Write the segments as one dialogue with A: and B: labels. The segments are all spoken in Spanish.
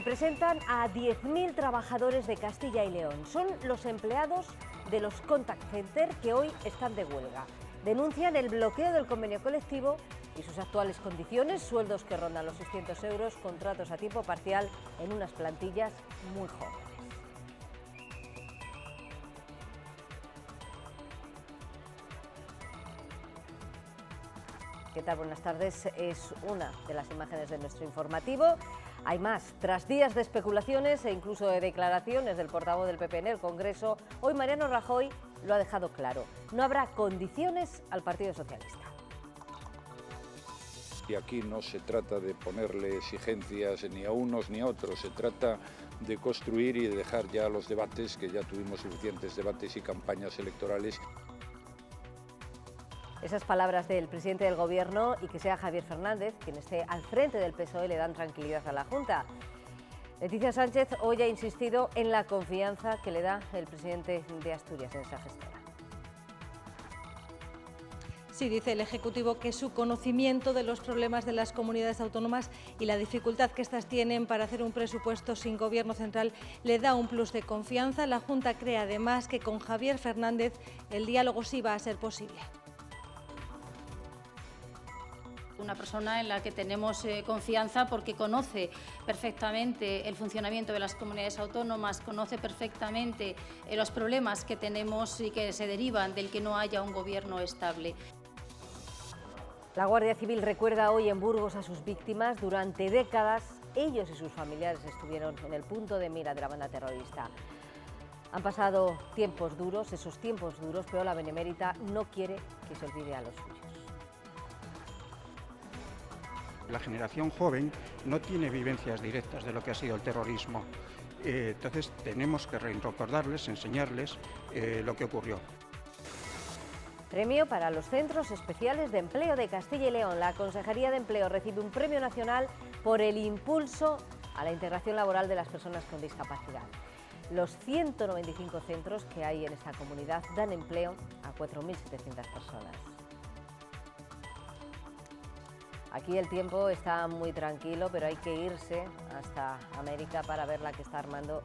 A: representan a 10.000 trabajadores de Castilla y León. Son los empleados de los contact center que hoy están de huelga. Denuncian el bloqueo del convenio colectivo y sus actuales condiciones, sueldos que rondan los 600 euros, contratos a tiempo parcial en unas plantillas muy jóvenes. ¿Qué tal? Buenas tardes. Es una de las imágenes de nuestro informativo. Hay más. Tras días de especulaciones e incluso de declaraciones del portavoz del PP en el Congreso, hoy Mariano Rajoy lo ha dejado claro. No habrá condiciones al Partido Socialista.
B: Y aquí no se trata de ponerle exigencias ni a unos ni a otros, se trata de construir y de dejar ya los debates, que ya tuvimos suficientes debates y campañas electorales.
A: Esas palabras del presidente del Gobierno y que sea Javier Fernández quien esté al frente del PSOE le dan tranquilidad a la Junta. Leticia Sánchez hoy ha insistido en la confianza que le da el presidente de Asturias en esa gestora.
C: Sí, dice el Ejecutivo que su conocimiento de los problemas de las comunidades autónomas y la dificultad que éstas tienen para hacer un presupuesto sin gobierno central le da un plus de confianza. La Junta cree además que con Javier Fernández el diálogo sí va a ser posible una persona en la que tenemos eh, confianza porque conoce perfectamente el funcionamiento de las comunidades autónomas, conoce perfectamente eh, los problemas que tenemos y que se derivan del que no haya un gobierno
A: estable. La Guardia Civil recuerda hoy en Burgos a sus víctimas. Durante décadas, ellos y sus familiares estuvieron en el punto de mira de la banda terrorista. Han pasado tiempos duros, esos tiempos duros, pero la Benemérita no quiere que se olvide a los
B: la generación joven no tiene vivencias directas de lo que ha sido el terrorismo. Eh, entonces tenemos que recordarles, enseñarles eh, lo que ocurrió. Premio
A: para los Centros Especiales de Empleo de Castilla y León. La Consejería de Empleo recibe un premio nacional por el impulso a la integración laboral de las personas con discapacidad. Los 195 centros que hay en esta comunidad dan empleo a 4.700 personas. Aquí el tiempo está muy tranquilo, pero hay que irse hasta América para ver la que está armando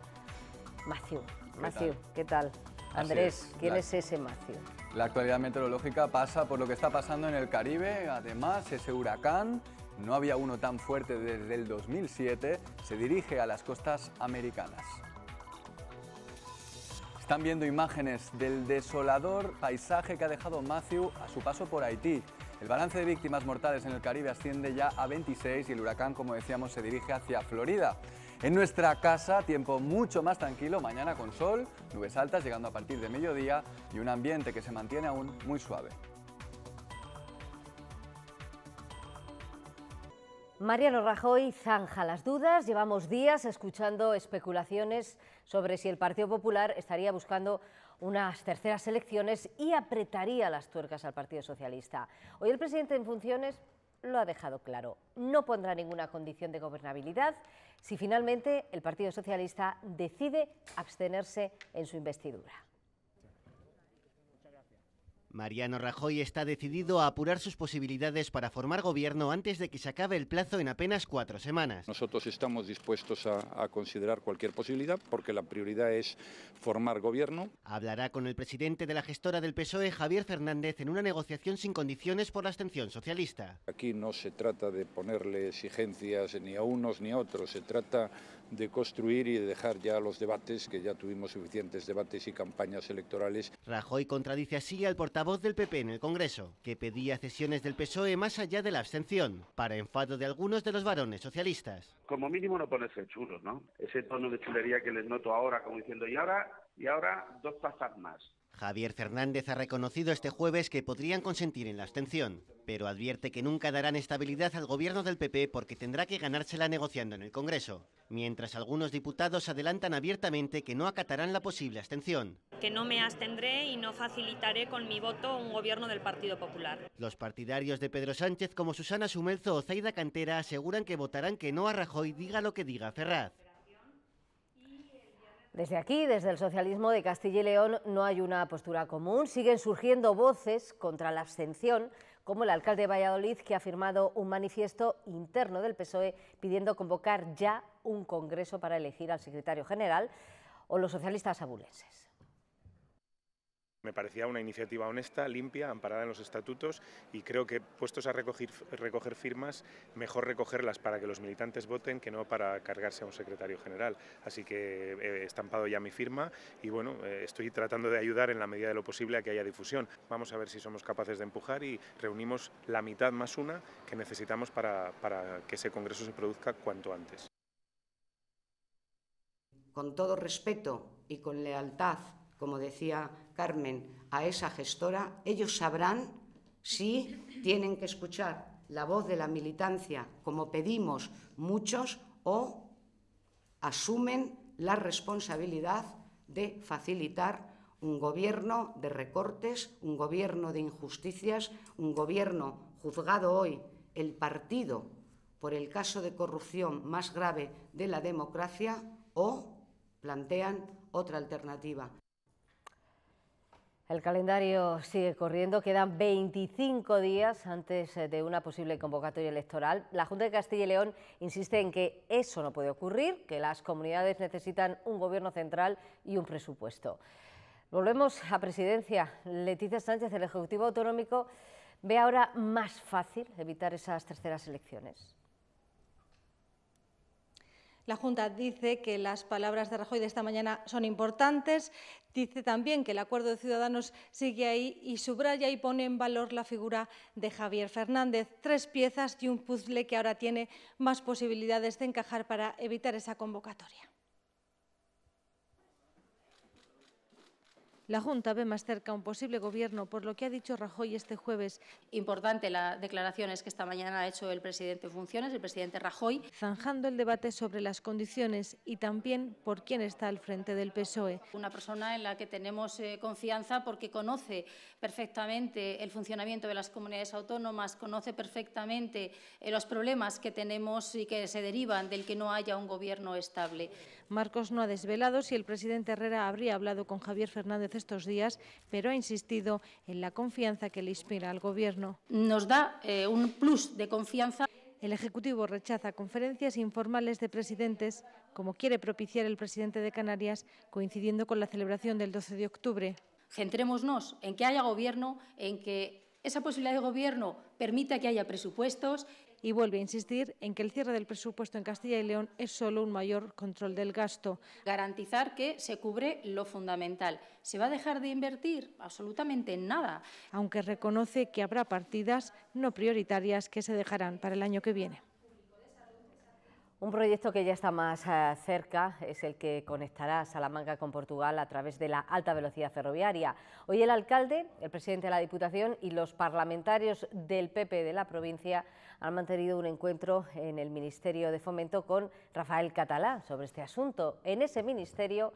A: Matthew.
D: Matthew, ¿qué tal?
A: Andrés, ¿quién es ese Matthew?
D: La actualidad meteorológica pasa por lo que está pasando en el Caribe, además ese huracán, no había uno tan fuerte desde el 2007, se dirige a las costas americanas. Están viendo imágenes del desolador paisaje que ha dejado Matthew a su paso por Haití. El balance de víctimas mortales en el Caribe asciende ya a 26 y el huracán, como decíamos, se dirige hacia Florida. En nuestra casa, tiempo mucho más tranquilo, mañana con sol, nubes altas llegando a partir de mediodía y un ambiente que se mantiene aún muy suave.
A: Mariano Rajoy zanja las dudas. Llevamos días escuchando especulaciones sobre si el Partido Popular estaría buscando unas terceras elecciones y apretaría las tuercas al Partido Socialista. Hoy el presidente en funciones lo ha dejado claro. No pondrá ninguna condición de gobernabilidad si finalmente el Partido Socialista decide abstenerse en su investidura.
D: Mariano Rajoy está decidido a apurar sus posibilidades para formar gobierno antes de que se acabe el plazo en apenas
B: cuatro semanas. Nosotros estamos dispuestos a, considerar cualquier posibilidad porque la prioridad es formar gobierno.
D: Hablará con el presidente de la gestora del PSOE, Javier Fernández, en una negociación sin condiciones por la abstención socialista.
B: Aquí no se trata de ponerle exigencias ni a unos ni a otros, se trata de construir y de dejar ya los debates, que ya tuvimos suficientes debates y campañas electorales.
D: Rajoy contradice así al portavoz del PP en el Congreso, que pedía cesiones del PSOE más allá de la abstención, para enfado de algunos de los varones socialistas.
B: Como mínimo no ponerse chulos, ¿no? Ese tono de chulería que les noto ahora, como diciendo, y ahora, y ahora dos pasas más.
D: Javier Fernández ha reconocido este jueves que podrían consentir en la abstención, pero advierte que nunca darán estabilidad al gobierno del PP porque tendrá que ganársela negociando en el Congreso, mientras algunos diputados adelantan abiertamente que no acatarán la posible abstención.
E: Que no me abstendré y no facilitaré con mi voto un gobierno
F: del Partido Popular.
D: Los partidarios de Pedro Sánchez como Susana Sumelzo o Zaida Cantera aseguran que votarán que no a Rajoy diga lo que diga Ferraz. Desde
A: aquí, desde el socialismo de Castilla y León, no hay una postura común. Siguen surgiendo voces contra la abstención, como el alcalde de Valladolid, que ha firmado un manifiesto interno del PSOE pidiendo convocar ya un congreso para elegir al secretario general, o los socialistas abulenses.
B: Me parecía una iniciativa honesta, limpia, amparada en los estatutos y creo que puestos a recoger, firmas, mejor recogerlas para que los militantes voten que no para cargarse a un secretario general. Así que he estampado ya mi firma y bueno, eh, estoy tratando de ayudar en la medida de lo posible a que haya difusión. Vamos a ver si somos capaces de empujar y reunimos la mitad más una que necesitamos para, para que ese congreso se produzca cuanto antes.
A: Con todo respeto y con lealtad como decía Carmen, a esa gestora, ellos sabrán si tienen que escuchar la voz de la militancia, como pedimos muchos, o asumen la responsabilidad de facilitar un gobierno de recortes, un gobierno de injusticias, un gobierno juzgado hoy, el partido, por el caso de corrupción más grave de la democracia, o plantean otra alternativa, el calendario sigue corriendo, quedan 25 días antes eh, de una posible convocatoria electoral. La Junta de Castilla y León insiste en que eso no puede ocurrir, que las comunidades necesitan un gobierno central y un presupuesto. Volvemos a presidencia. Leticia Sánchez, el Ejecutivo Autonómico, ve ahora más fácil evitar esas terceras elecciones. La Junta dice que las palabras de Rajoy de esta mañana son
C: importantes, dice también que el acuerdo de Ciudadanos sigue ahí y subraya y pone en valor la figura de Javier Fernández. Tres piezas y un puzzle que ahora tiene más posibilidades de encajar para evitar esa convocatoria. La Junta ve más cerca un posible gobierno, por lo que ha dicho Rajoy este jueves. Importante las declaraciones que esta mañana ha hecho el presidente en funciones, el presidente Rajoy. Zanjando el debate sobre las condiciones y también por quién está al frente del PSOE. Una persona en la que tenemos eh, confianza porque conoce perfectamente el funcionamiento de las comunidades autónomas, conoce perfectamente eh, los problemas que tenemos y que se derivan del que no haya un gobierno estable. Marcos no ha desvelado si el presidente Herrera habría hablado con Javier Fernández estos días, pero ha insistido en la confianza que le inspira al Gobierno. Nos da eh, un plus de confianza. El Ejecutivo rechaza conferencias informales de presidentes, como quiere propiciar el presidente de Canarias, coincidiendo con la celebración del 12 de octubre. Centrémonos en que haya gobierno, en que esa posibilidad de gobierno permita que haya presupuestos, y vuelve a insistir en que el cierre del presupuesto en Castilla y León es solo un mayor control del gasto. Garantizar que se cubre lo fundamental. ¿Se va a dejar de invertir? Absolutamente en nada. Aunque
A: reconoce que habrá partidas no prioritarias que se dejarán para el año que viene. Un proyecto que ya está más eh, cerca es el que conectará Salamanca con Portugal a través de la alta velocidad ferroviaria. Hoy el alcalde, el presidente de la Diputación y los parlamentarios del PP de la provincia han mantenido un encuentro en el Ministerio de Fomento con Rafael Catalá sobre este asunto. En ese ministerio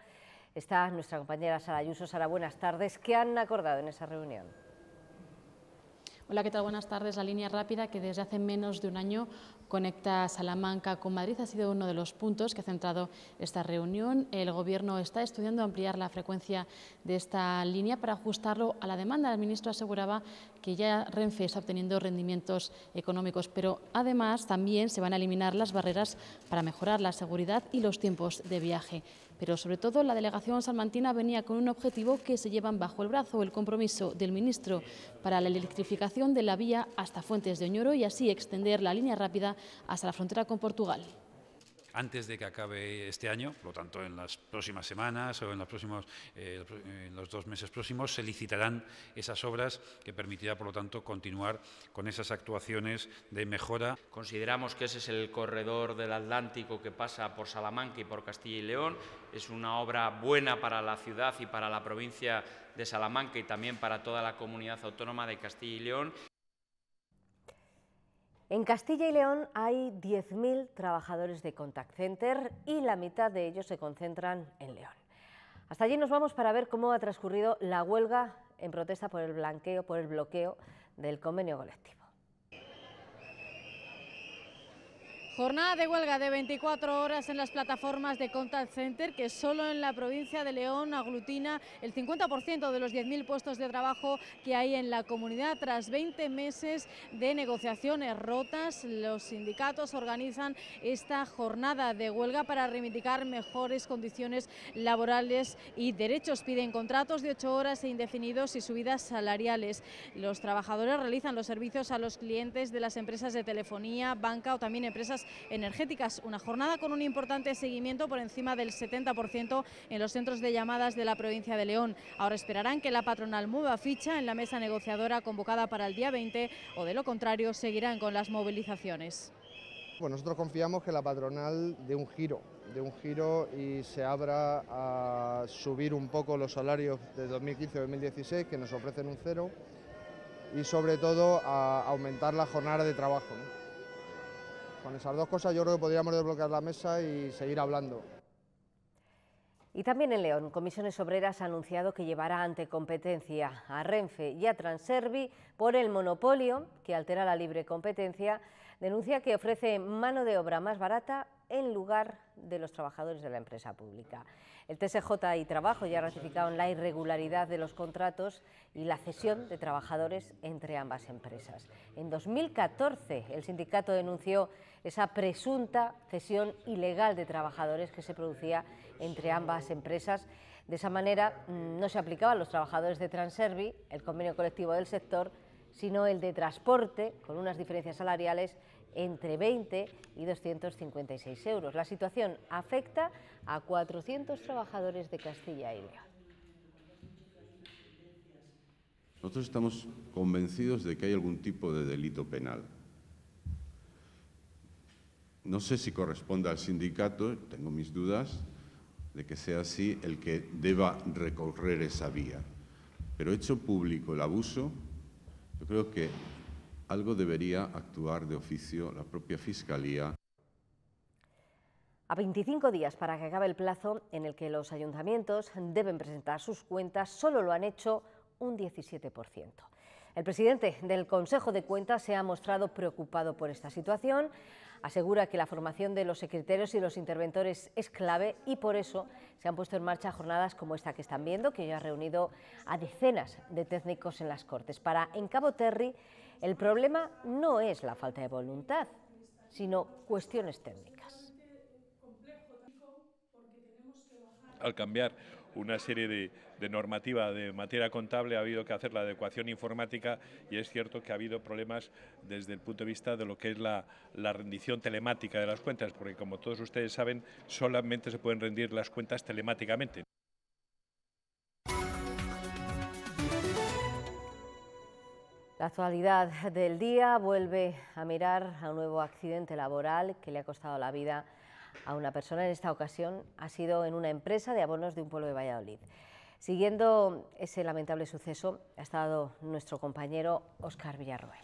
A: está nuestra compañera Sara Ayuso. Sara, buenas tardes. ¿Qué han acordado en esa reunión? Hola, ¿qué tal? Buenas tardes. La línea rápida que desde hace menos de un año Conecta
G: Salamanca con Madrid ha sido uno de los puntos que ha centrado esta reunión. El Gobierno está estudiando ampliar la frecuencia de esta línea para ajustarlo a la demanda. El ministro aseguraba que ya Renfe está obteniendo rendimientos económicos, pero además también se van a eliminar las barreras para mejorar la seguridad y los tiempos de viaje. Pero sobre todo la delegación salmantina venía con un objetivo que se llevan bajo el brazo, el compromiso del ministro para la electrificación de la vía hasta Fuentes de Oñoro y así extender la línea rápida hasta la frontera con Portugal antes de que acabe este año, por lo tanto en las próximas semanas o en
B: los, próximos, eh, dos meses próximos, se licitarán esas obras que permitirá, por lo tanto, continuar con esas actuaciones de mejora. Consideramos que ese es el corredor del Atlántico que pasa por Salamanca y por Castilla y León. Es una obra buena para la ciudad y para la provincia de Salamanca y también para toda la comunidad autónoma de Castilla y León.
A: En Castilla y León hay 10.000 trabajadores de Contact Center y la mitad de ellos se concentran en León. Hasta allí nos vamos para ver cómo ha transcurrido la huelga en protesta por el, blanqueo, por el bloqueo del convenio colectivo.
C: Jornada de huelga de 24 horas en las plataformas de Contact Center, que solo en la provincia de León aglutina el 50% de los 10.000 puestos de trabajo que hay en la comunidad. Tras 20 meses de negociaciones rotas, los sindicatos organizan esta jornada de huelga para reivindicar mejores condiciones laborales y derechos. Piden contratos de 8 horas e indefinidos y subidas salariales. Los trabajadores realizan los servicios a los clientes de las empresas de telefonía, banca o también empresas energéticas. Una jornada con un importante seguimiento por encima del 70% en los centros de llamadas de la provincia de León. Ahora esperarán que la patronal mueva ficha en la mesa negociadora convocada para el día 20 o de lo contrario seguirán con las movilizaciones.
B: Bueno, nosotros confiamos que la patronal dé un giro, de un giro y se abra a subir un poco los salarios de 2015-2016 que nos ofrecen un cero y sobre todo a aumentar la jornada de trabajo. Con esas dos cosas yo creo que podríamos desbloquear la mesa y seguir hablando.
A: Y también en León, Comisiones Obreras ha anunciado que llevará ante competencia a Renfe y a Transervi por el monopolio que altera la libre competencia. Denuncia que ofrece mano de obra más barata en lugar de los trabajadores de la empresa pública. El TSJ y Trabajo ya ratificaron la irregularidad de los contratos y la cesión de trabajadores entre ambas empresas. En 2014, el sindicato denunció esa presunta cesión ilegal de trabajadores que se producía entre ambas empresas. De esa manera mm, no se aplicaban los trabajadores de Transervi el convenio colectivo del sector, sino el de transporte, con unas diferencias salariales entre 20 y 256 euros. La situación afecta a 400 trabajadores de Castilla y León.
D: Nosotros estamos convencidos de que hay algún tipo de delito penal no sé si corresponde al sindicato, tengo mis dudas de que sea así el que deba recorrer esa vía. Pero hecho público el abuso, yo creo que algo debería actuar de oficio la propia Fiscalía.
A: A 25 días para que acabe el plazo en el que los ayuntamientos deben presentar sus cuentas, solo lo han hecho un 17%. El presidente del Consejo de Cuentas se ha mostrado preocupado por esta situación, Asegura que la formación de los secretarios y los interventores es clave y por eso se han puesto en marcha jornadas como esta que están viendo, que ya ha reunido a decenas de técnicos en las Cortes. Para en Cabo Terry, el problema no es la falta de voluntad, sino cuestiones
H: técnicas.
D: Al cambiar
I: una serie de de normativa de materia contable ha habido que hacer la adecuación informática y es cierto que ha habido problemas desde el punto de vista de lo que es la, la rendición telemática de las cuentas, porque como todos ustedes saben, solamente se pueden rendir las cuentas telemáticamente.
A: La actualidad del día vuelve a mirar a un nuevo accidente laboral que le ha costado la vida a una persona. En esta ocasión ha sido en una empresa de abonos de un pueblo de Valladolid. Siguiendo ese lamentable suceso ha estado nuestro compañero Oscar Villarroel.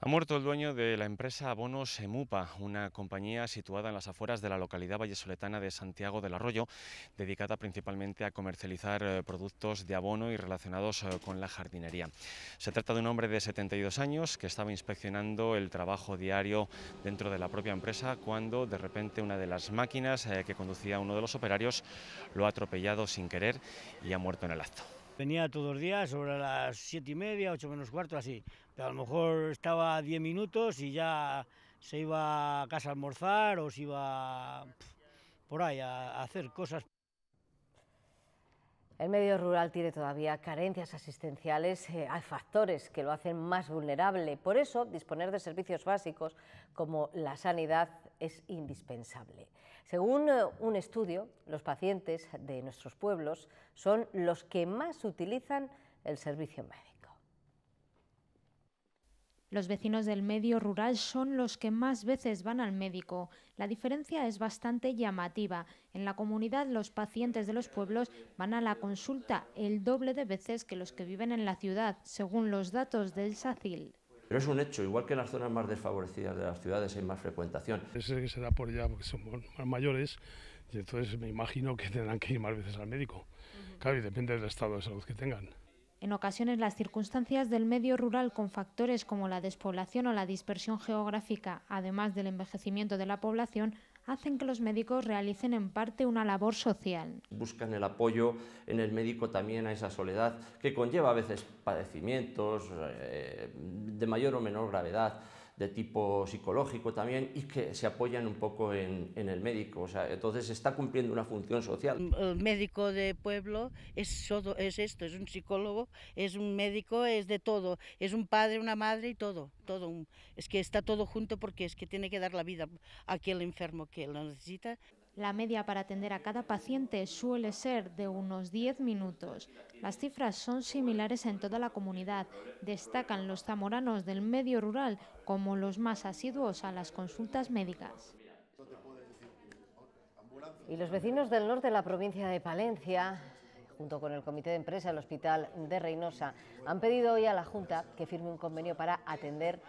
B: Ha muerto el dueño de la empresa Abonos Emupa, una compañía situada en las afueras de la localidad vallesoletana de Santiago del Arroyo, dedicada principalmente a comercializar eh, productos de abono y relacionados eh, con la jardinería. Se trata de un hombre de 72 años que estaba inspeccionando el trabajo diario dentro de la propia empresa cuando de repente una de las máquinas eh, que conducía uno de los operarios lo ha atropellado sin querer y ha muerto en el acto.
D: Venía todos los días sobre las siete y media, ocho menos cuarto, así. Pero a lo mejor estaba diez minutos y ya se iba a casa a almorzar o se iba por ahí a,
A: hacer cosas. El medio rural tiene todavía carencias asistenciales, eh, hay factores que lo hacen más vulnerable. Por eso, disponer de servicios básicos como la sanidad es indispensable. Según eh, un estudio, los pacientes de nuestros pueblos son los que más utilizan el servicio médico.
H: Los vecinos del medio rural son los que más veces van al médico. La diferencia es bastante llamativa. En la comunidad los pacientes de los pueblos van a la consulta el doble de veces que los que viven en la ciudad, según los datos del SACIL.
B: Pero es un hecho, igual que en las zonas más desfavorecidas de las ciudades hay más frecuentación. Ese que se da por ya porque son más mayores y entonces me imagino que tendrán que ir más veces al médico. Claro, y depende del estado de salud que tengan.
H: En ocasiones las circunstancias del medio rural con factores como la despoblación o la dispersión geográfica, además del envejecimiento de la población, hacen que los médicos realicen en parte una labor
J: social.
B: Buscan el apoyo en el médico también a esa soledad que conlleva a veces padecimientos eh, de mayor o menor gravedad de tipo psicológico también y que se apoyan un poco en, el médico. O sea, entonces está cumpliendo una función social. Mm,
K: el eh, médico de pueblo es, todo, es esto, es un psicólogo, es un médico, es de todo, es un padre, una madre y todo, todo. Es que está todo junto porque es que tiene que dar la vida a aquel enfermo que lo necesita.
H: La media para atender a cada paciente suele ser de unos 10 minutos. Las cifras son similares en toda la comunidad. Destacan los zamoranos del medio rural como los más asiduos a las consultas médicas. Y los vecinos
A: del norte de la provincia de Palencia junto con el Comité de Empresa del Hospital de Reynosa, han pedido hoy a la Junta que firme un convenio para atender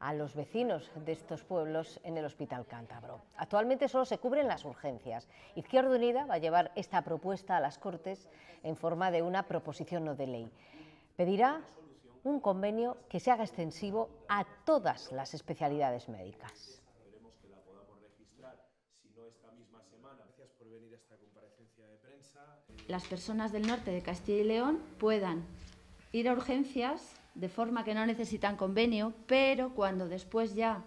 A: a los vecinos de estos pueblos en el Hospital Cántabro. Actualmente solo se cubren las urgencias. Izquierda Unida va a llevar esta propuesta a las Cortes en forma de una proposición no de ley. Pedirá un convenio que se haga extensivo a todas las especialidades
B: médicas.
C: Las personas del norte de Castilla y León puedan ir a urgencias de forma que no necesitan convenio, pero cuando después ya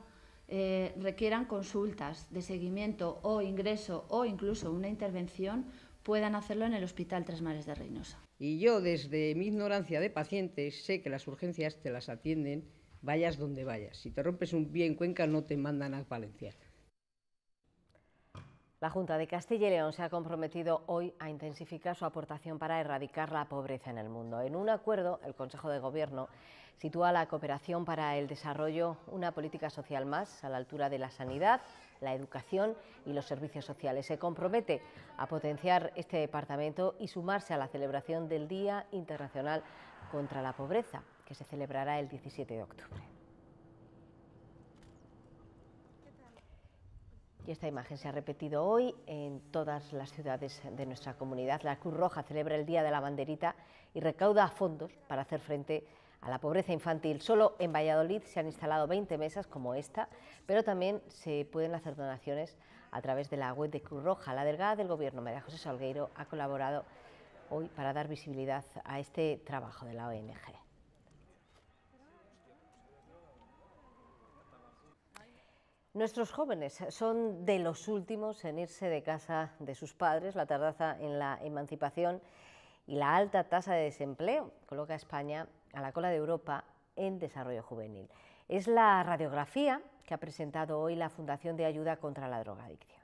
C: eh, requieran consultas de seguimiento o ingreso o incluso una intervención,
A: puedan hacerlo en el Hospital Tres Mares de Reynosa. Y yo, desde mi ignorancia de pacientes, sé que las urgencias te las atienden, vayas donde vayas. Si te rompes un pie en Cuenca, no te mandan a Valencia. La Junta de Castilla y León se ha comprometido hoy a intensificar su aportación para erradicar la pobreza en el mundo. En un acuerdo, el Consejo de Gobierno sitúa la cooperación para el desarrollo una política social más a la altura de la sanidad, la educación y los servicios sociales. Se compromete a potenciar este departamento y sumarse a la celebración del Día Internacional contra la Pobreza, que se celebrará el 17 de octubre. Y esta imagen se ha repetido hoy en todas las ciudades de nuestra comunidad. La Cruz Roja celebra el Día de la Banderita y recauda fondos para hacer frente a la pobreza infantil. Solo en Valladolid se han instalado 20 mesas como esta, pero también se pueden hacer donaciones a través de la web de Cruz Roja. La delgada del Gobierno, María José Salgueiro, ha colaborado hoy para dar visibilidad a este trabajo de la ONG. Nuestros jóvenes son de los últimos en irse de casa de sus padres. La tardanza en la emancipación y la alta tasa de desempleo coloca a España a la cola de Europa en desarrollo juvenil. Es la radiografía que ha
H: presentado hoy la Fundación de Ayuda contra la Drogadicción.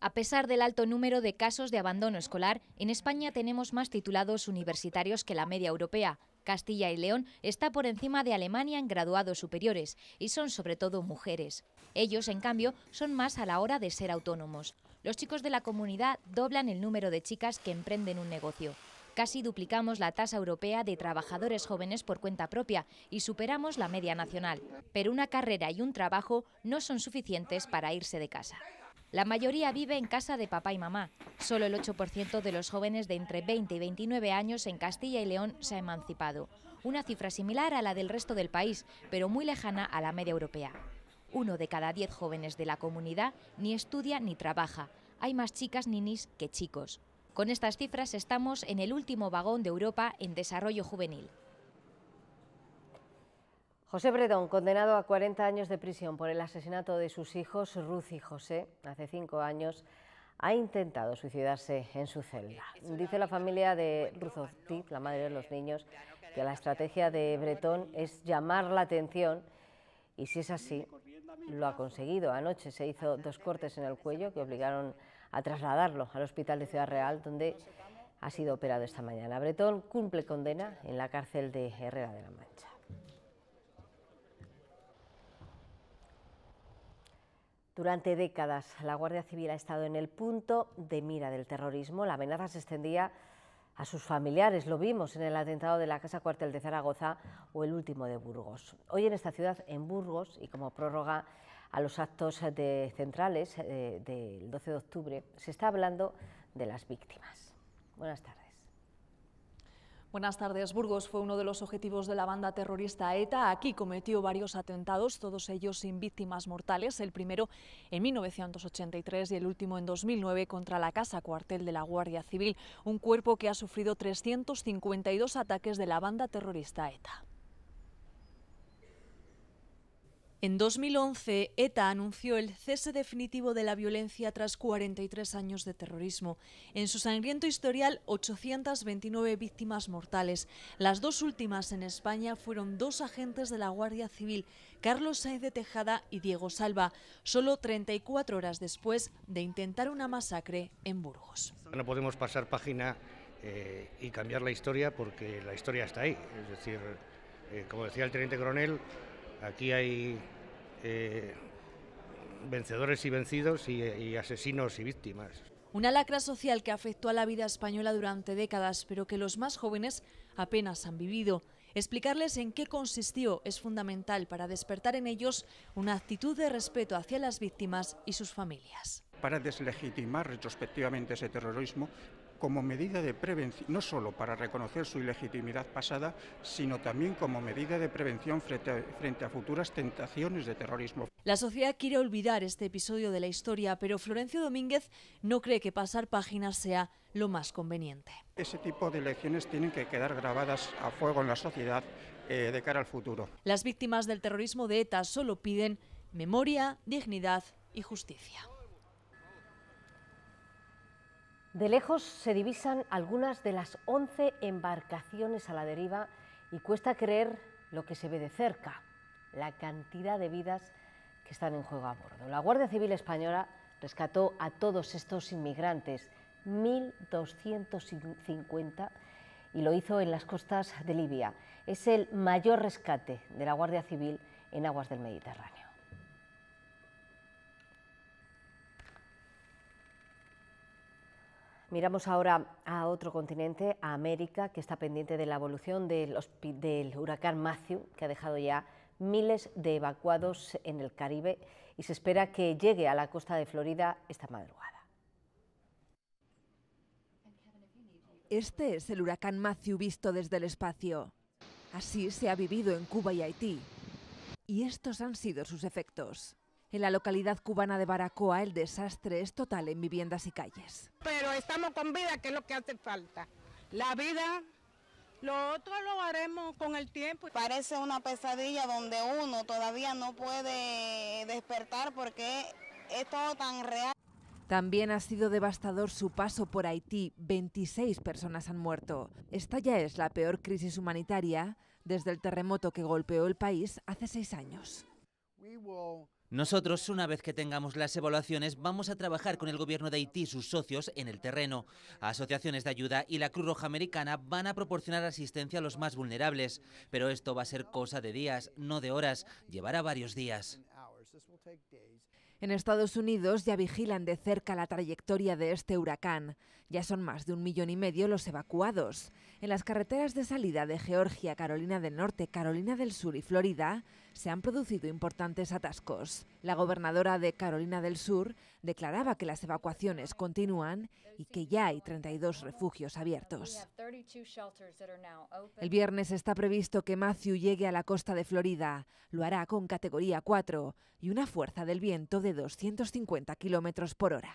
H: A pesar del alto número de casos de abandono escolar, en España tenemos más titulados universitarios que la media europea. Castilla y León está por encima de Alemania en graduados superiores y son sobre todo mujeres. Ellos, en cambio, son más a la hora de ser autónomos. Los chicos de la comunidad doblan el número de chicas que emprenden un negocio. Casi duplicamos la tasa europea de trabajadores jóvenes por cuenta propia y superamos la media nacional. Pero una carrera y un trabajo no son suficientes para irse de casa. La mayoría vive en casa de papá y mamá. Solo el 8% de los jóvenes de entre 20 y 29 años en Castilla y León se ha emancipado. Una cifra similar a la del resto del país, pero muy lejana a la media europea. Uno de cada diez jóvenes de la comunidad ni estudia ni trabaja. Hay más chicas ninis que chicos. Con estas cifras estamos en el último vagón de Europa en desarrollo juvenil.
A: José Bretón, condenado a 40 años de prisión por el asesinato de sus hijos Ruth y José, hace cinco años, ha intentado suicidarse en su celda. Dice la familia de Ruth la madre de los niños, que la estrategia de Bretón es llamar la atención y si es así, lo ha conseguido. Anoche se hizo dos cortes en el cuello que obligaron a trasladarlo al hospital de Ciudad Real, donde ha sido operado esta mañana. Bretón cumple condena en la cárcel de Herrera de la Mancha. Durante décadas, la Guardia Civil ha estado en el punto de mira del terrorismo. La amenaza se extendía a sus familiares, lo vimos en el atentado de la Casa Cuartel de Zaragoza o el último de Burgos. Hoy en esta ciudad, en Burgos, y como prórroga a los actos centrales eh, del 12 de octubre, se está hablando de las víctimas. Buenas tardes.
I: Buenas tardes. Burgos fue uno de los objetivos de la banda terrorista ETA. Aquí cometió varios atentados, todos ellos sin víctimas mortales. El primero en 1983 y el último en 2009 contra la Casa Cuartel de la Guardia Civil, un cuerpo que ha sufrido 352 ataques de la banda terrorista ETA. En 2011, ETA anunció el cese definitivo de la violencia tras 43 años de terrorismo. En su sangriento historial, 829 víctimas mortales. Las dos últimas en España fueron dos agentes de la Guardia Civil, Carlos Sáez de Tejada y Diego Salva, solo 34 horas después de intentar una masacre en Burgos.
B: No podemos pasar página eh, y cambiar la historia porque la historia está ahí. Es decir, eh, como decía el teniente coronel, Aquí hay eh, vencedores y vencidos y, y asesinos y víctimas.
I: Una lacra social que afectó a la vida española durante décadas, pero que los más jóvenes apenas han vivido. Explicarles en qué consistió es fundamental para despertar en ellos una actitud de respeto hacia las víctimas y sus familias.
B: Para deslegitimar retrospectivamente ese terrorismo como medida de prevención, no solo para reconocer su ilegitimidad pasada, sino también como medida de prevención frente a, futuras tentaciones de terrorismo.
I: La sociedad quiere olvidar este episodio de la historia, pero Florencio Domínguez no cree que pasar páginas sea lo más conveniente.
B: Ese tipo de lecciones tienen que quedar grabadas a fuego en la sociedad eh, de cara al futuro.
I: Las víctimas del terrorismo de ETA solo piden memoria, dignidad y justicia. De lejos se divisan algunas
A: de las 11 embarcaciones a la deriva y cuesta creer lo que se ve de cerca, la cantidad de vidas que están en juego a bordo. La Guardia Civil Española rescató a todos estos inmigrantes, 1.250, y lo hizo en las costas de Libia. Es el mayor rescate de la Guardia Civil en aguas del Mediterráneo. Miramos ahora a otro continente, a América, que está pendiente de la evolución del, huracán Matthew, que ha dejado ya miles de evacuados en el Caribe y se espera que llegue a la costa
F: de Florida esta madrugada. Este es el huracán Matthew visto desde el espacio. Así se ha vivido en Cuba y Haití. Y estos han sido sus efectos. En la localidad cubana de Baracoa el desastre es total en viviendas y calles.
E: Pero estamos con vida, que es lo que hace falta. La vida, lo otro lo haremos con el tiempo. Parece una pesadilla donde uno todavía no puede despertar porque es todo
I: tan real.
F: También ha sido devastador su paso por Haití. 26 personas han muerto. Esta ya es la peor crisis humanitaria desde el terremoto que golpeó el país hace seis años.
D: Nosotros, una vez que tengamos las evaluaciones, vamos a trabajar con el gobierno de Haití y sus socios en el terreno. Asociaciones de ayuda y la Cruz Roja Americana van a proporcionar asistencia a los más vulnerables, pero esto va a ser cosa de días, no de horas, llevará varios días. En Estados Unidos
F: ya vigilan de cerca la trayectoria de este huracán. Ya son más de un millón y medio los evacuados. En las carreteras de salida de Georgia, Carolina del Norte, Carolina del Sur y Florida, se han producido importantes atascos. La gobernadora de Carolina del Sur declaraba que las evacuaciones continúan y que ya hay 32 refugios abiertos. El viernes está previsto que Matthew llegue a la costa de Florida. Lo hará con categoría 4 y una fuerza del viento de 250 kilómetros por hora.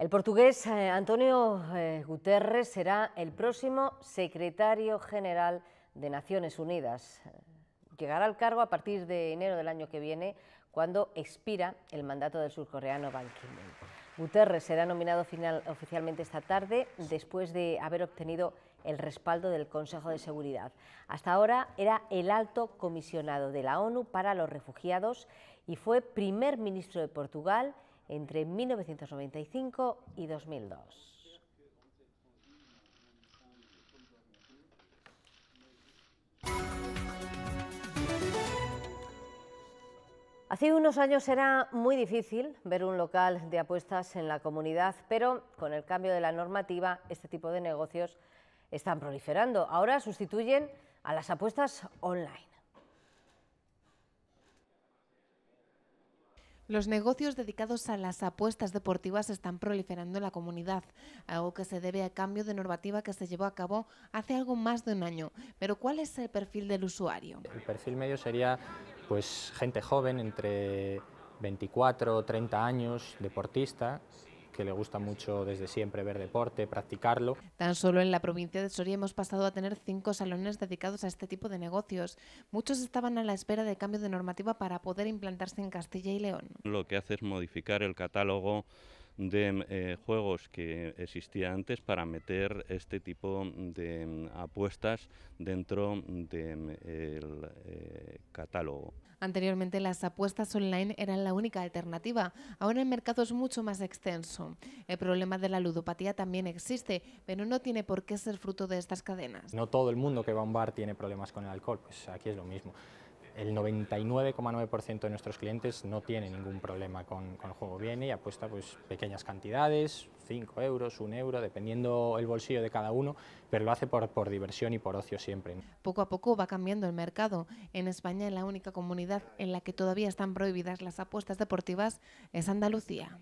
F: El portugués eh, Antonio eh,
A: Guterres será el próximo secretario general de Naciones Unidas llegará al cargo a partir de enero del año que viene, cuando expira el mandato del surcoreano Ban Ki-moon. Guterres será nominado oficialmente esta tarde después de haber obtenido el respaldo del Consejo de Seguridad. Hasta ahora era el alto comisionado de la ONU para los refugiados y fue primer ministro de Portugal entre 1995 y 2002. Hace unos años era muy difícil ver un local de apuestas en la comunidad, pero con el cambio de la normativa este tipo de negocios están proliferando. Ahora sustituyen a las apuestas
J: online. Los negocios dedicados a las apuestas deportivas están proliferando en la comunidad, algo que se debe al cambio de normativa que se llevó a cabo hace algo más de un año. Pero ¿cuál es el perfil del usuario?
B: El perfil medio sería pues gente joven, entre 24 o 30 años, deportista, que le gusta mucho desde siempre ver deporte, practicarlo.
J: Tan solo en la provincia de Soria hemos pasado a tener cinco salones dedicados a este tipo de negocios. Muchos estaban a la espera de cambio de normativa para poder implantarse en Castilla y León.
B: Lo que hace es modificar el catálogo de mm, eh, juegos que existía antes para meter este tipo de mm, apuestas dentro del de, mm, eh, catálogo.
J: Anteriormente las apuestas online eran la única alternativa, ahora el mercado es mucho más extenso. El problema de la ludopatía también existe, pero no tiene por qué ser fruto de estas cadenas.
B: No todo el mundo que va a un bar tiene problemas con el alcohol, pues aquí es lo mismo el 99,9% de nuestros clientes no tiene ningún problema con, el juego. Viene y apuesta pues, pequeñas cantidades, 5 euros, 1 euro, dependiendo el bolsillo de cada uno, pero lo hace por, por diversión y por ocio siempre.
J: Poco a poco va cambiando el mercado. En España, la única comunidad en la que todavía están prohibidas las apuestas deportivas es Andalucía.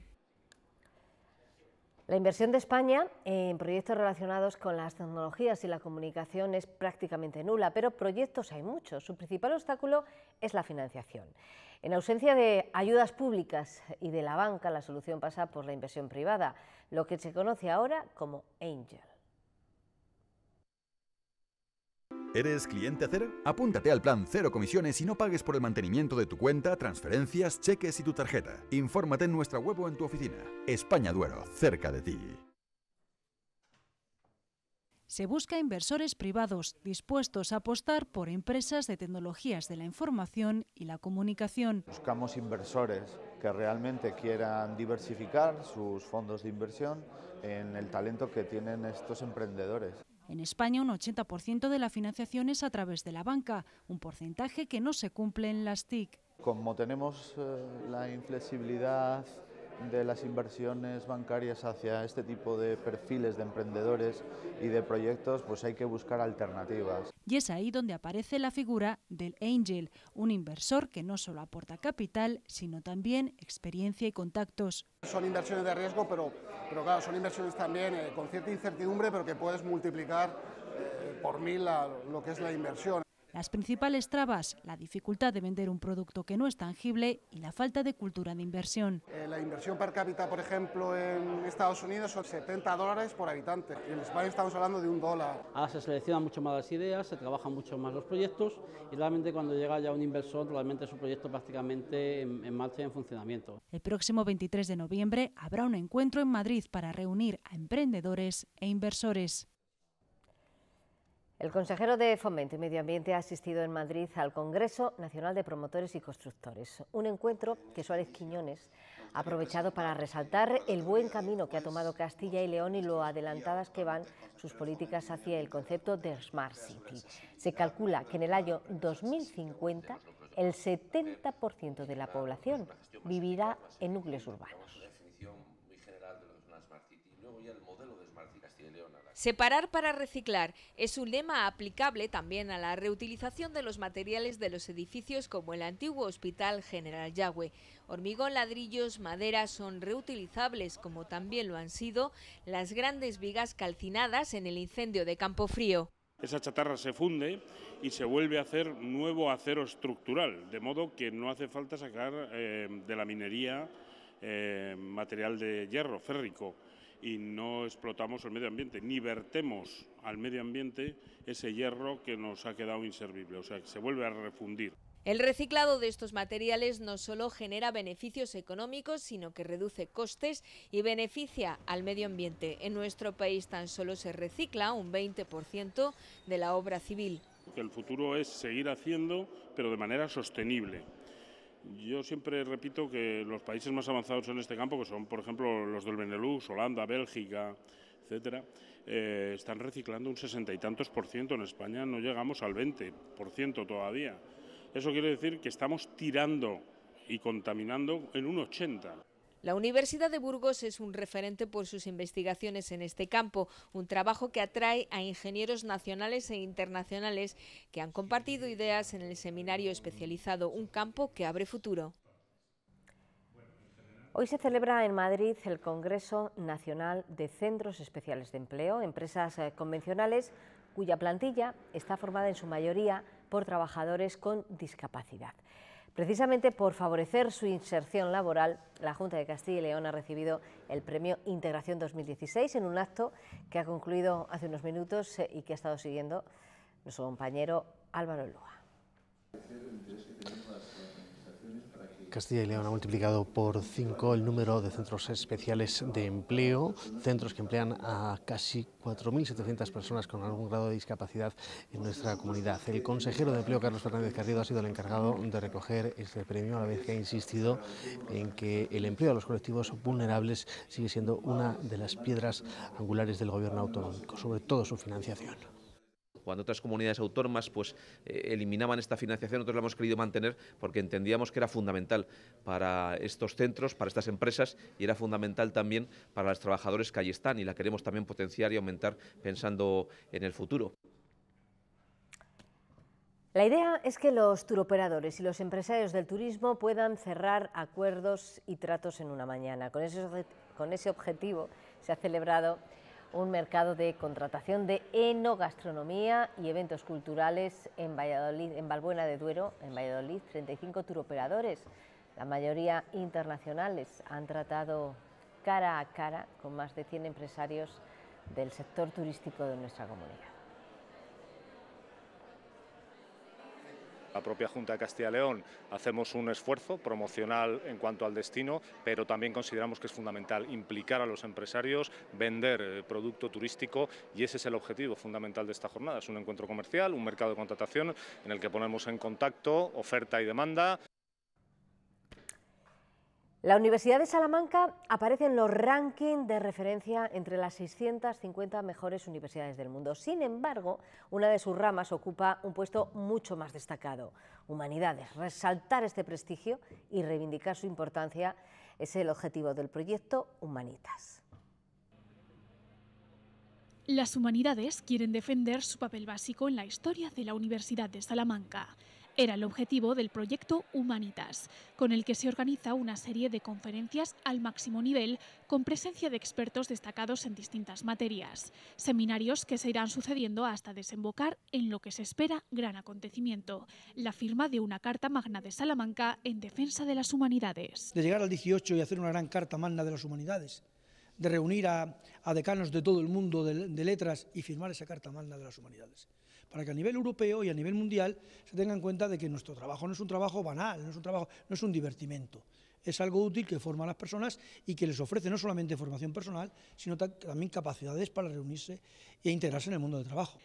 J: La inversión de España en
A: proyectos relacionados con las tecnologías y la comunicación es prácticamente nula, pero proyectos hay muchos. Su principal obstáculo es la financiación. En ausencia de ayudas públicas y de la banca, la solución pasa por la inversión privada, lo que se conoce ahora como angel.
K: ¿Eres cliente cero? Apúntate al plan Cero Comisiones y no pagues por el mantenimiento de tu cuenta, transferencias, cheques y tu tarjeta. Infórmate en nuestra web o en tu oficina. España Duero, cerca de ti. Se busca inversores privados dispuestos a apostar por empresas de tecnologías de la información y la comunicación.
B: Buscamos inversores que
D: realmente quieran diversificar sus fondos de inversión en el talento que tienen estos emprendedores.
K: En España, un 80% de la financiación es a través de la banca, un porcentaje que no se cumple en las TIC.
D: Como tenemos eh, la inflexibilidad de las inversiones bancarias hacia este tipo de perfiles de emprendedores y de proyectos, pues hay que buscar alternativas.
K: Y es ahí donde aparece la figura del angel, un inversor que no solo aporta capital, sino también experiencia y contactos.
D: Son inversiones de riesgo, pero, pero claro, son inversiones también eh, con cierta incertidumbre, pero que puedes multiplicar eh, por mil lo que es la inversión.
K: Las principales trabas, la dificultad de vender un producto que no es tangible y la falta de cultura de inversión.
D: Eh, la inversión per cápita, por ejemplo, en Estados Unidos son 70 dólares por habitante. En España estamos hablando de un dólar. Ahora se seleccionan mucho más las ideas, se trabajan mucho más los proyectos y realmente cuando llega ya un inversor, realmente su proyecto prácticamente en, en marcha y en funcionamiento.
K: El próximo 23 de noviembre habrá un encuentro en Madrid para reunir a emprendedores e
A: inversores. El consejero de Fomento y Medio Ambiente ha asistido en Madrid al Congreso Nacional de Promotores y Constructores, un encuentro que Suárez Quiñones ha aprovechado para resaltar el buen camino que ha tomado Castilla y León y lo adelantadas que van sus políticas hacia el concepto de Smart City. Se calcula que en el año 2050 el 70% de la población vivirá en núcleos urbanos.
E: Separar para reciclar es un lema aplicable también a la reutilización de los materiales de los edificios como el antiguo Hospital General Yagüe. Hormigón, ladrillos, madera son reutilizables como también lo han sido las grandes vigas calcinadas en el incendio de Campofrío.
D: Esa chatarra se funde y se vuelve a hacer nuevo acero estructural, de modo que no hace falta sacar eh, de la minería eh, material de hierro férrico y no explotamos el medio ambiente, ni vertemos al medio ambiente ese hierro que nos ha quedado inservible, o sea, que se vuelve a refundir.
E: El reciclado de estos materiales no solo genera beneficios económicos, sino que reduce costes y beneficia al medio ambiente. En nuestro país tan solo se recicla un 20% de la obra civil.
D: El futuro es seguir haciendo, pero de manera sostenible. Yo siempre repito que los países más avanzados en este campo, que son, por ejemplo, los del Benelux, Holanda, Bélgica, etcétera, eh, están reciclando un sesenta y tantos por ciento. En España no llegamos al 20 por ciento todavía. Eso quiere decir que estamos tirando y contaminando en un 80.
E: La Universidad de Burgos es un referente por sus investigaciones en este campo, un trabajo que atrae a ingenieros nacionales e internacionales que han compartido ideas en el seminario especializado Un campo que abre futuro.
A: Hoy se celebra en Madrid el Congreso Nacional de Centros Especiales de Empleo, empresas eh, convencionales cuya plantilla está formada en su mayoría por trabajadores con discapacidad. Precisamente por favorecer su inserción laboral, la Junta de Castilla y León ha recibido el Premio Integración 2016 en un acto que ha concluido hace unos minutos eh, y que ha estado siguiendo nuestro compañero Álvaro Lua.
D: Castilla y León ha multiplicado por cinco el número de centros especiales de empleo, centros que emplean a casi 4.700 personas con algún grado de discapacidad en nuestra comunidad. El consejero de empleo, Carlos Fernández Carrido, ha sido el encargado de recoger este premio, a la vez que ha insistido en que el empleo de los colectivos vulnerables sigue siendo una de las piedras angulares del gobierno autonómico, sobre todo su financiación.
B: Cuando otras comunidades autónomas pues, eh, eliminaban esta financiación, nosotros la hemos querido mantener porque entendíamos que era fundamental para estos centros, para estas empresas y era fundamental también para los trabajadores que allí están y la queremos también potenciar y aumentar pensando en el futuro.
H: La idea
A: es que los turoperadores y los empresarios del turismo puedan cerrar acuerdos y tratos en una mañana. Con ese, con ese objetivo se ha celebrado un mercado de contratación de enogastronomía y eventos culturales en Valladolid, en Valbuena de Duero, en Valladolid, 35 turoperadores, la mayoría internacionales, han tratado cara a cara con más de 100 empresarios del sector turístico de nuestra comunidad.
B: La propia Junta de Castilla y León hacemos un esfuerzo promocional en cuanto al destino, pero también consideramos que es fundamental implicar a los empresarios, vender eh, producto turístico y ese es el objetivo fundamental de esta jornada. Es un encuentro comercial, un mercado de contratación en el que ponemos en contacto oferta y demanda.
A: La Universidad de Salamanca aparece en los rankings de referencia entre las 650 mejores universidades del mundo. Sin embargo, una de sus ramas ocupa un puesto mucho más destacado, Humanidades. Resaltar este prestigio y reivindicar su importancia es el objetivo del proyecto Humanitas.
G: Las humanidades quieren defender su papel básico en la historia de la Universidad de Salamanca. Era el objetivo del proyecto Humanitas, con el que se organiza una serie de conferencias al máximo nivel con presencia de expertos destacados en distintas materias, seminarios que se irán sucediendo hasta desembocar en lo que se espera gran acontecimiento, la firma de una Carta Magna de Salamanca en defensa de las humanidades.
K: De llegar al 18 y hacer una gran Carta Magna de las humanidades, de reunir a, decanos de todo el mundo de letras y firmar esa Carta Magna de las humanidades para que a nivel europeo y a nivel mundial se tengan cuenta de que nuestro trabajo no es un trabajo banal, no es un trabajo, no es un divertimento, es algo útil que forma a las personas y que les ofrece no solamente formación personal, sino también capacidades para reunirse e integrarse en el mundo del trabajo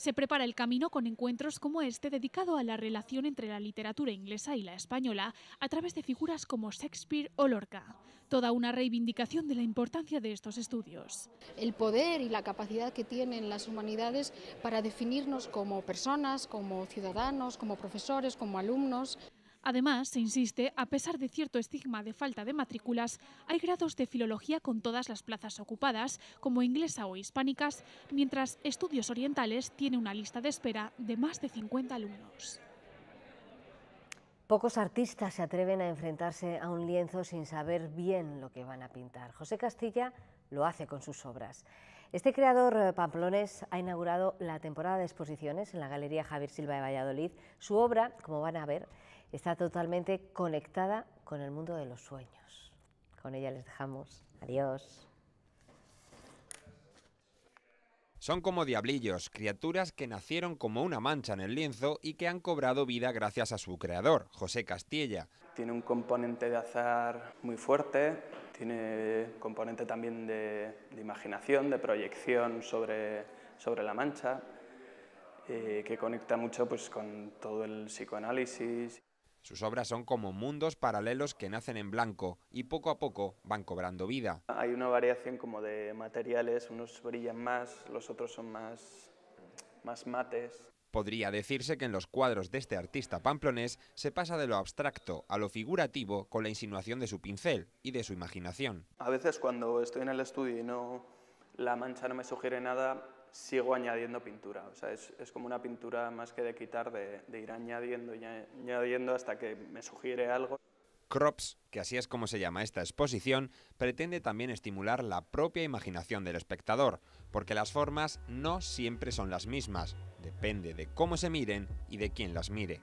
G: se prepara el camino con encuentros como este dedicado a la relación entre la literatura inglesa y la española a través de figuras como Shakespeare o Lorca. Toda una reivindicación de la importancia de estos estudios. El poder y la capacidad que tienen las humanidades para definirnos como personas, como ciudadanos, como profesores, como alumnos. Además, se insiste, a pesar de cierto estigma de falta de matrículas, hay grados de filología con todas las plazas ocupadas, como inglesa o hispánicas, mientras estudios orientales tiene una lista de espera de más de 50 alumnos.
A: Pocos artistas se atreven a enfrentarse a un lienzo sin saber bien lo que van a pintar. José Castilla lo hace con sus obras. Este creador eh, pamplones ha inaugurado la temporada de exposiciones en la Galería Javier Silva de Valladolid. Su obra, como van a ver, está totalmente conectada con el mundo de los sueños. Con ella les dejamos. Adiós.
B: Son como diablillos, criaturas que nacieron como una mancha en el lienzo y que han cobrado vida gracias a su creador, José Castilla.
J: Tiene un componente de azar muy fuerte, tiene componente también de, imaginación, de proyección sobre, sobre la mancha, eh, que conecta mucho pues, con todo el
B: psicoanálisis. Sus obras son como mundos paralelos que nacen en blanco y poco a poco van cobrando vida.
J: Hay una variación como de materiales, unos brillan más, los otros son más, más mates.
B: Podría decirse que en los cuadros de este artista pamplonés se pasa de lo abstracto a lo figurativo con la insinuación de su pincel y de su imaginación.
J: A veces cuando estoy en el estudio y no la mancha no me sugiere nada, sigo añadiendo pintura. O sea, es, como una pintura más que de quitar, de, de ir añadiendo y añadiendo hasta que me sugiere algo.
B: Crops, que así es como se llama esta exposición, pretende también estimular la propia imaginación del espectador, porque las formas no siempre son las mismas, depende de cómo se miren y de quién las mire.